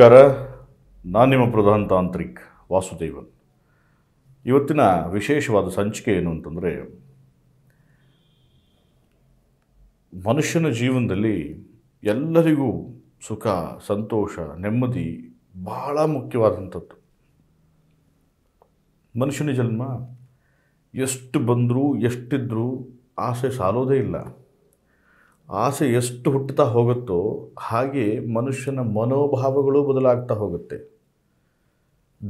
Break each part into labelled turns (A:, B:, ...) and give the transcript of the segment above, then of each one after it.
A: ನಮಸ್ಕಾರ ನಾನು ನಿಮ್ಮ ಪ್ರಧಾನ ತಾಂತ್ರಿಕ್ ವಾಸುದೇವನ್ ಇವತ್ತಿನ ವಿಶೇಷವಾದ ಸಂಚಿಕೆ ಏನು ಅಂತಂದರೆ ಮನುಷ್ಯನ ಜೀವನದಲ್ಲಿ ಎಲ್ಲರಿಗೂ ಸುಖ ಸಂತೋಷ ನೆಮ್ಮದಿ ಬಹಳ ಮುಖ್ಯವಾದಂಥದ್ದು ಮನುಷ್ಯನ ಜನ್ಮ ಎಷ್ಟು ಬಂದರೂ ಎಷ್ಟಿದ್ದರೂ ಆಸೆ ಸಾಲೋದೇ ಇಲ್ಲ ಆಸೆ ಎಷ್ಟು ಹುಟ್ಟುತ್ತಾ ಹೋಗುತ್ತೋ ಹಾಗೆ ಮನುಷ್ಯನ ಮನೋಭಾವಗಳು ಬದಲಾಗ್ತಾ ಹೋಗುತ್ತೆ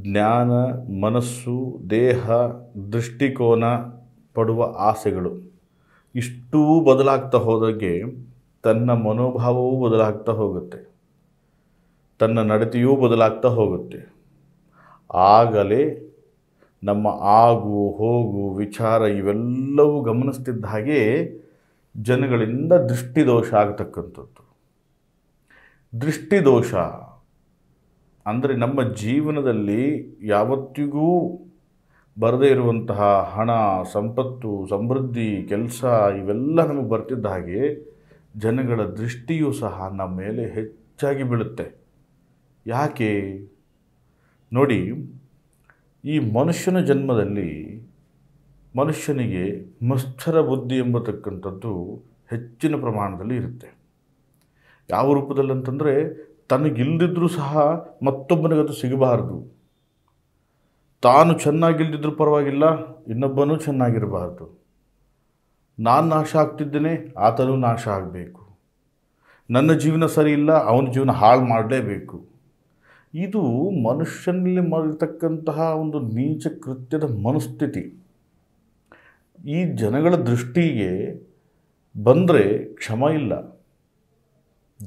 A: ಜ್ಞಾನ ಮನಸ್ಸು ದೇಹ ದೃಷ್ಟಿಕೋನ ಪಡುವ ಆಸೆಗಳು ಇಷ್ಟೂ ಬದಲಾಗ್ತಾ ಹೋದಾಗೆ ತನ್ನ ಮನೋಭಾವವೂ ಬದಲಾಗ್ತಾ ಹೋಗುತ್ತೆ ತನ್ನ ನಡತೆಯೂ ಬದಲಾಗ್ತಾ ಹೋಗುತ್ತೆ ಆಗಲೇ ನಮ್ಮ ಆಗು ಹೋಗು ವಿಚಾರ ಇವೆಲ್ಲವೂ ಗಮನಿಸ್ತಿದ್ದ ಹಾಗೆ ಜನಗಳಿಂದ ದೃಷ್ಟಿದೋಷ ಆಗತಕ್ಕಂಥದ್ದು ದೃಷ್ಟಿದೋಷ ಅಂದರೆ ನಮ್ಮ ಜೀವನದಲ್ಲಿ ಯಾವತ್ತಿಗೂ ಬರದೇ ಇರುವಂತಹ ಹಣ ಸಂಪತ್ತು ಸಮೃದ್ಧಿ ಕೆಲಸ ಇವೆಲ್ಲ ನಮಗೆ ಬರ್ತಿದ್ದ ಹಾಗೆ ಜನಗಳ ದೃಷ್ಟಿಯೂ ಸಹ ನಮ್ಮ ಮೇಲೆ ಹೆಚ್ಚಾಗಿ ಬೀಳುತ್ತೆ ಯಾಕೆ ನೋಡಿ ಈ ಮನುಷ್ಯನ ಜನ್ಮದಲ್ಲಿ ಮನುಷ್ಯನಿಗೆ ಮಸ್ಥರ ಬುದ್ಧಿ ಎಂಬತಕ್ಕಂಥದ್ದು ಹೆಚ್ಚಿನ ಪ್ರಮಾಣದಲ್ಲಿ ಇರುತ್ತೆ ಯಾವ ರೂಪದಲ್ಲಿ ಅಂತಂದರೆ ತನಗಿಲ್ದಿದ್ರೂ ಸಹ ಮತ್ತೊಬ್ಬನಿಗದು ಸಿಗಬಾರ್ದು ತಾನು ಚೆನ್ನಾಗಿಲ್ದಿದ್ರೂ ಪರವಾಗಿಲ್ಲ ಇನ್ನೊಬ್ಬನೂ ಚೆನ್ನಾಗಿರಬಾರ್ದು ನಾನು ನಾಶ ಆಗ್ತಿದ್ದೇನೆ ಆತನೂ ನಾಶ ಆಗಬೇಕು ನನ್ನ ಜೀವನ ಸರಿ ಇಲ್ಲ ಅವನ ಜೀವನ ಹಾಳು ಮಾಡಲೇಬೇಕು ಇದು ಮನುಷ್ಯನಲ್ಲಿ ಮಾಡಿರ್ತಕ್ಕಂತಹ ಒಂದು ನೀಚ ಕೃತ್ಯದ ಮನಸ್ಥಿತಿ ಈ ಜನಗಳ ದೃಷ್ಟಿಗೆ ಬಂದರೆ ಕ್ಷಮ ಇಲ್ಲ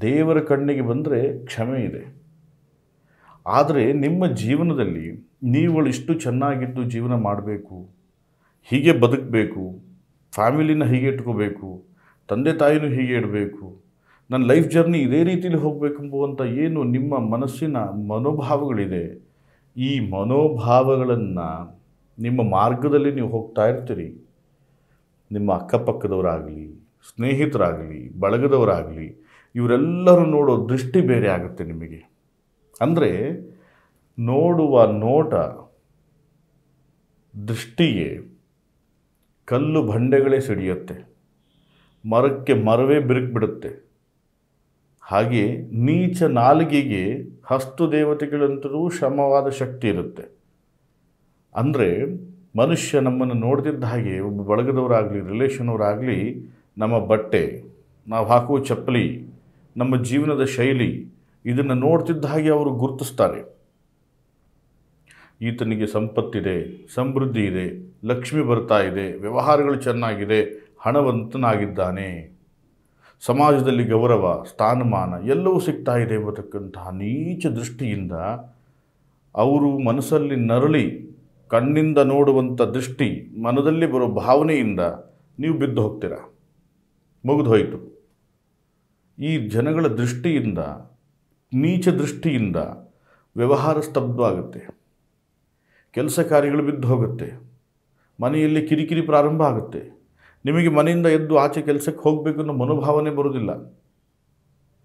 A: ದೇವರ ಕಣ್ಣಿಗೆ ಬಂದರೆ ಕ್ಷಮೆ ಇದೆ ಆದರೆ ನಿಮ್ಮ ಜೀವನದಲ್ಲಿ ನೀವುಗಳು ಇಷ್ಟು ಚೆನ್ನಾಗಿದ್ದು ಜೀವನ ಮಾಡಬೇಕು ಹೀಗೆ ಬದುಕಬೇಕು ಫ್ಯಾಮಿಲಿನ ಹೀಗೆ ಇಟ್ಕೋಬೇಕು ತಂದೆ ತಾಯಿನೂ ಹೀಗೆ ಇಡಬೇಕು ನನ್ನ ಲೈಫ್ ಜರ್ನಿ ಇದೇ ರೀತಿಯಲ್ಲಿ ಹೋಗಬೇಕೆಂಬುವಂಥ ಏನು ನಿಮ್ಮ ಮನಸ್ಸಿನ ಮನೋಭಾವಗಳಿದೆ ಈ ಮನೋಭಾವಗಳನ್ನು ನಿಮ್ಮ ಮಾರ್ಗದಲ್ಲಿ ನೀವು ಹೋಗ್ತಾ ಇರ್ತೀರಿ ನಿಮ್ಮ ಅಕ್ಕಪಕ್ಕದವರಾಗಲಿ ಸ್ನೇಹಿತರಾಗಲಿ ಬಳಗದವರಾಗಲಿ ಇವರೆಲ್ಲರೂ ನೋಡೋ ದೃಷ್ಟಿ ಬೇರೆ ಆಗುತ್ತೆ ನಿಮಗೆ ಅಂದರೆ ನೋಡುವ ನೋಟ ದೃಷ್ಟಿಯೇ ಕಲ್ಲು ಬಂಡೆಗಳೇ ಸಿಡಿಯುತ್ತೆ ಮರಕ್ಕೆ ಮರವೇ ಬಿರುಕ್ಬಿಡುತ್ತೆ ಹಾಗೆ ನೀಚ ನಾಲಿಗೆಗೆ ಹಸ್ತು ದೇವತೆಗಳಂತರೂ ಶಮವಾದ ಶಕ್ತಿ ಇರುತ್ತೆ ಅಂದರೆ ಮನುಷ್ಯ ನಮ್ಮನ್ನು ನೋಡ್ತಿದ್ದ ಹಾಗೆ ಒಬ್ಬ ಬಳಗದವರಾಗಲಿ ರಿಲೇಷನವರಾಗಲಿ ನಮ್ಮ ಬಟ್ಟೆ ನಾವು ಹಾಕುವ ಚಪ್ಪಲಿ ನಮ್ಮ ಜೀವನದ ಶೈಲಿ ಇದನ್ನು ನೋಡ್ತಿದ್ದ ಹಾಗೆ ಅವರು ಗುರುತಿಸ್ತಾರೆ ಈತನಿಗೆ ಸಂಪತ್ತಿದೆ ಸಮೃದ್ಧಿ ಇದೆ ಲಕ್ಷ್ಮಿ ಬರ್ತಾ ಇದೆ ವ್ಯವಹಾರಗಳು ಚೆನ್ನಾಗಿದೆ ಹಣವಂತನಾಗಿದ್ದಾನೆ ಸಮಾಜದಲ್ಲಿ ಗೌರವ ಸ್ಥಾನಮಾನ ಎಲ್ಲವೂ ಸಿಗ್ತಾ ಇದೆ ಎಂಬತಕ್ಕಂತಹ ನೀಚ ದೃಷ್ಟಿಯಿಂದ ಅವರು ಮನಸ್ಸಲ್ಲಿ ನರಳಿ ಕಣ್ಣಿಂದ ನೋಡುವಂಥ ದೃಷ್ಟಿ ಮನದಲ್ಲಿ ಬರೋ ಭಾವನೆಯಿಂದ ನೀವು ಬಿದ್ದು ಹೋಗ್ತೀರ ಮುಗಿದು ಹೋಯಿತು ಈ ಜನಗಳ ದೃಷ್ಟಿಯಿಂದ ನೀಚ ದೃಷ್ಟಿಯಿಂದ ವ್ಯವಹಾರ ಸ್ತಬ್ಧವಾಗುತ್ತೆ ಕೆಲಸ ಕಾರ್ಯಗಳು ಬಿದ್ದು ಹೋಗುತ್ತೆ ಮನೆಯಲ್ಲಿ ಕಿರಿಕಿರಿ ಪ್ರಾರಂಭ ಆಗುತ್ತೆ ನಿಮಗೆ ಮನೆಯಿಂದ ಎದ್ದು ಆಚೆ ಕೆಲಸಕ್ಕೆ ಹೋಗಬೇಕು ಅನ್ನೋ ಮನೋಭಾವನೆ ಬರೋದಿಲ್ಲ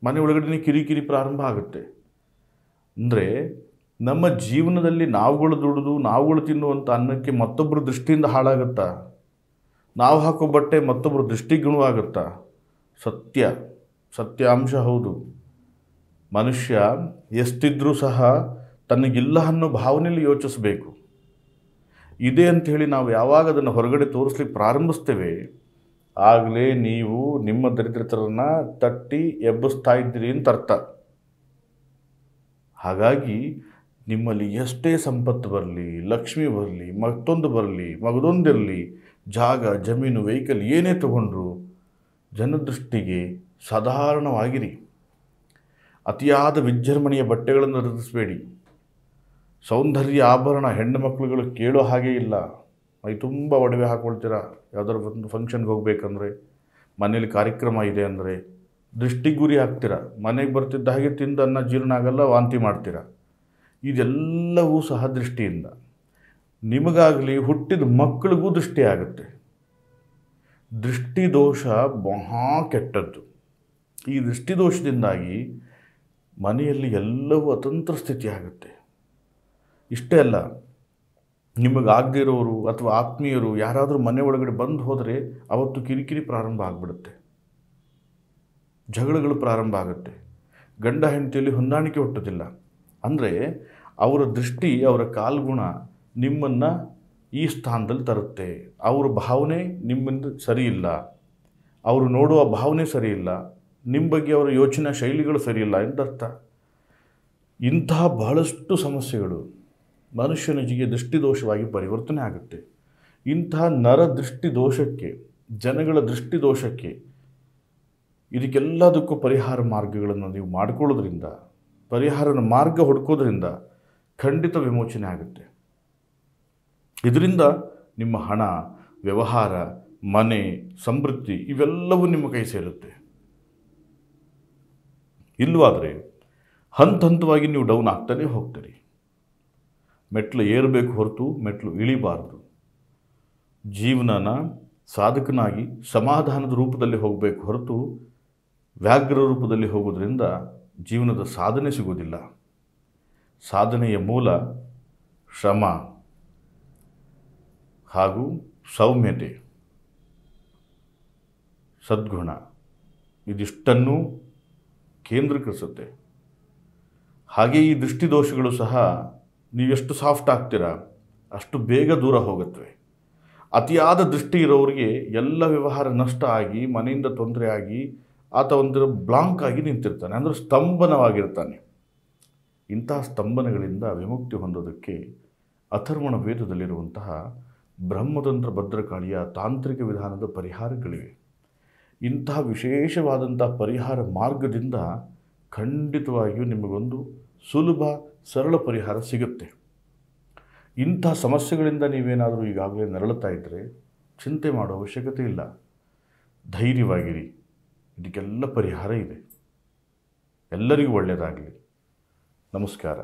A: ಮನೆ ಒಳಗಡೆ ಕಿರಿಕಿರಿ ಪ್ರಾರಂಭ ಆಗುತ್ತೆ ಅಂದರೆ ನಮ್ಮ ಜೀವನದಲ್ಲಿ ನಾವುಗಳು ದುಡಿದು ನಾವುಗಳು ತಿನ್ನುವಂಥ ಅನ್ನಕ್ಕೆ ಮತ್ತೊಬ್ಬರ ದೃಷ್ಟಿಯಿಂದ ಹಾಳಾಗುತ್ತಾ ನಾವು ಹಾಕೋ ಬಟ್ಟೆ ಮತ್ತೊಬ್ಬರ ದೃಷ್ಟಿಗುಣವಾಗುತ್ತಾ ಸತ್ಯ ಸತ್ಯಾಂಶ ಹೌದು ಮನುಷ್ಯ ಎಷ್ಟಿದ್ರೂ ಸಹ ತನಗಿಲ್ಲ ಅನ್ನೋ ಭಾವನೆಯಲ್ಲಿ ಯೋಚಿಸಬೇಕು ಇದೆ ಅಂಥೇಳಿ ನಾವು ಯಾವಾಗ ಅದನ್ನು ಹೊರಗಡೆ ತೋರಿಸ್ಲಿಕ್ಕೆ ಪ್ರಾರಂಭಿಸ್ತೇವೆ ಆಗಲೇ ನೀವು ನಿಮ್ಮ ದರಿದ್ರತರನ್ನು ತಟ್ಟಿ ಎಬ್ಬಿಸ್ತಾ ಇದ್ದೀರಿ ಅಂತ ಅರ್ಥ ಹಾಗಾಗಿ ನಿಮ್ಮಲ್ಲಿ ಎಷ್ಟೇ ಸಂಪತ್ತು ಬರಲಿ ಲಕ್ಷ್ಮಿ ಬರಲಿ ಮತ್ತೊಂದು ಬರಲಿ ಮಗದೊಂದಿರಲಿ ಜಾಗ ಜಮೀನು ವೆಹಿಕಲ್ ಏನೇ ತಗೊಂಡ್ರು ಜನದೃಷ್ಟಿಗೆ ಸಾಧಾರಣವಾಗಿರಿ ಅತಿಯಾದ ವಿಜೃಂಭಣೆಯ ಬಟ್ಟೆಗಳನ್ನು ಧರಿಸಬೇಡಿ ಸೌಂದರ್ಯ ಆಭರಣ ಹೆಣ್ಣು ಮಕ್ಕಳುಗಳು ಕೇಳೋ ಹಾಗೆ ಇಲ್ಲ ಮೈ ತುಂಬ ಒಡವೆ ಹಾಕ್ಕೊಳ್ತೀರಾ ಯಾವುದಾದ್ರು ಒಂದು ಫಂಕ್ಷನ್ಗೆ ಹೋಗಬೇಕಂದ್ರೆ ಮನೇಲಿ ಕಾರ್ಯಕ್ರಮ ಇದೆ ಅಂದರೆ ದೃಷ್ಟಿಗುರಿ ಹಾಕ್ತೀರ ಮನೆಗೆ ಬರ್ತಿದ್ದ ಹಾಗೆ ತಿಂದು ಅನ್ನ ಜೀರ್ಣ ಆಗಲ್ಲ ವಾಂತಿ ಮಾಡ್ತೀರಾ ಇದೆಲ್ಲವೂ ಸಹ ದೃಷ್ಟಿಯಿಂದ ನಿಮಗಾಗಲಿ ಹುಟ್ಟಿದ ಮಕ್ಕಳಿಗೂ ದೃಷ್ಟಿ ಆಗುತ್ತೆ ದೃಷ್ಟಿದೋಷ ಮಹಾ ಕೆಟ್ಟದ್ದು ಈ ದೃಷ್ಟಿದೋಷದಿಂದಾಗಿ ಮನೆಯಲ್ಲಿ ಎಲ್ಲವೂ ಅತಂತ್ರ ಸ್ಥಿತಿ ಆಗುತ್ತೆ ಇಷ್ಟೇ ಅಲ್ಲ ನಿಮಗಾಗದಿರೋರು ಅಥವಾ ಆತ್ಮೀಯರು ಯಾರಾದರೂ ಮನೆ ಒಳಗಡೆ ಬಂದು ಹೋದರೆ ಅವತ್ತು ಕಿರಿಕಿರಿ ಪ್ರಾರಂಭ ಆಗಿಬಿಡುತ್ತೆ ಜಗಳಗಳು ಪ್ರಾರಂಭ ಆಗುತ್ತೆ ಗಂಡ ಹೆಂಡತಿಯಲ್ಲಿ ಹೊಂದಾಣಿಕೆ ಹುಟ್ಟೋದಿಲ್ಲ ಅಂದರೆ ಅವರ ದೃಷ್ಟಿ ಅವರ ಕಾಲ್ಗುಣ ನಿಮ್ಮನ್ನು ಈ ಸ್ಥಾನದಲ್ಲಿ ತರುತ್ತೆ ಅವರ ಭಾವನೆ ನಿಮ್ಮಿಂದ ಸರಿಯಿಲ್ಲ ಅವರು ನೋಡುವ ಭಾವನೆ ಸರಿಯಿಲ್ಲ ನಿಮ್ಮ ಬಗ್ಗೆ ಅವರ ಯೋಚನಾ ಶೈಲಿಗಳು ಸರಿಯಿಲ್ಲ ಎಂದರ್ಥ ಇಂತಹ ಬಹಳಷ್ಟು ಸಮಸ್ಯೆಗಳು ಮನುಷ್ಯನಿಗೆ ದೃಷ್ಟಿದೋಷವಾಗಿ ಪರಿವರ್ತನೆ ಆಗುತ್ತೆ ಇಂತಹ ನರ ದೃಷ್ಟಿದೋಷಕ್ಕೆ ಜನಗಳ ದೃಷ್ಟಿದೋಷಕ್ಕೆ ಇದಕ್ಕೆಲ್ಲದಕ್ಕೂ ಪರಿಹಾರ ಮಾರ್ಗಗಳನ್ನು ನೀವು ಮಾಡಿಕೊಳ್ಳೋದ್ರಿಂದ ಪರಿಹಾರನ ಮಾರ್ಗ ಹುಡುಕೋದ್ರಿಂದ ಖಂಡಿತ ವಿಮೋಚನೆ ಆಗುತ್ತೆ ಇದರಿಂದ ನಿಮ್ಮ ಹಣ ವ್ಯವಹಾರ ಮನೆ ಸಮೃದ್ಧಿ ಇವೆಲ್ಲವೂ ನಿಮ್ಮ ಕೈ ಸೇರುತ್ತೆ ಇಲ್ಲವಾದರೆ ಹಂತ ಹಂತವಾಗಿ ನೀವು ಡೌನ್ ಆಗ್ತಾನೇ ಹೋಗ್ತೀರಿ ಮೆಟ್ಲು ಏರಬೇಕು ಹೊರತು ಮೆಟ್ಲು ಇಳಿಬಾರದು ಜೀವನನ ಸಾಧಕನಾಗಿ ಸಮಾಧಾನದ ರೂಪದಲ್ಲಿ ಹೋಗಬೇಕು ಹೊರತು ವ್ಯಾಘ್ರ ರೂಪದಲ್ಲಿ ಹೋಗೋದ್ರಿಂದ ಜೀವನದ ಸಾಧನೆ ಸಿಗೋದಿಲ್ಲ ಸಾಧನೆಯ ಮೂಲ ಶ್ರಮ ಹಾಗೂ ಸೌಮ್ಯತೆ ಸದ್ಗುಣ ಇದಿಷ್ಟನ್ನು ಕೇಂದ್ರೀಕರಿಸುತ್ತೆ ಹಾಗೆ ಈ ದೃಷ್ಟಿದೋಷಗಳು ಸಹ ನೀವೆಷ್ಟು ಸಾಫ್ಟ್ ಆಗ್ತೀರಾ ಅಷ್ಟು ಬೇಗ ದೂರ ಹೋಗುತ್ತವೆ ಅತಿಯಾದ ದೃಷ್ಟಿ ಇರೋರಿಗೆ ಎಲ್ಲ ವ್ಯವಹಾರ ನಷ್ಟ ಆಗಿ ಮನೆಯಿಂದ ತೊಂದರೆ ಆಗಿ ಆತ ಒಂದು ಬ್ಲಾಂಕ್ ಆಗಿ ನಿಂತಿರ್ತಾನೆ ಅಂದರೆ ಸ್ತಂಭನವಾಗಿರ್ತಾನೆ ಇಂತಹ ಸ್ತಂಭನಗಳಿಂದ ವಿಮುಕ್ತಿ ಹೊಂದೋದಕ್ಕೆ ಅಥರ್ವಣ ವೇದದಲ್ಲಿರುವಂತಹ ಬ್ರಹ್ಮತಂತ್ರ ಭದ್ರಕಾಳಿಯ ತಾಂತ್ರಿಕ ವಿಧಾನದ ಪರಿಹಾರಗಳಿವೆ ಇಂತಹ ವಿಶೇಷವಾದಂಥ ಪರಿಹಾರ ಮಾರ್ಗದಿಂದ ಖಂಡಿತವಾಗಿಯೂ ನಿಮಗೊಂದು ಸುಲಭ ಸರಳ ಪರಿಹಾರ ಸಿಗುತ್ತೆ ಇಂಥ ಸಮಸ್ಯೆಗಳಿಂದ ನೀವೇನಾದರೂ ಈಗಾಗಲೇ ನರಳುತ್ತಾ ಇದ್ದರೆ ಚಿಂತೆ ಮಾಡೋ ಅವಶ್ಯಕತೆ ಇಲ್ಲ ಧೈರ್ಯವಾಗಿರಿ ಇದಕ್ಕೆಲ್ಲ ಪರಿಹಾರ ಇದೆ ಎಲ್ಲರಿಗೂ ಒಳ್ಳೆಯದಾಗಲಿ ನಮಸ್ಕಾರ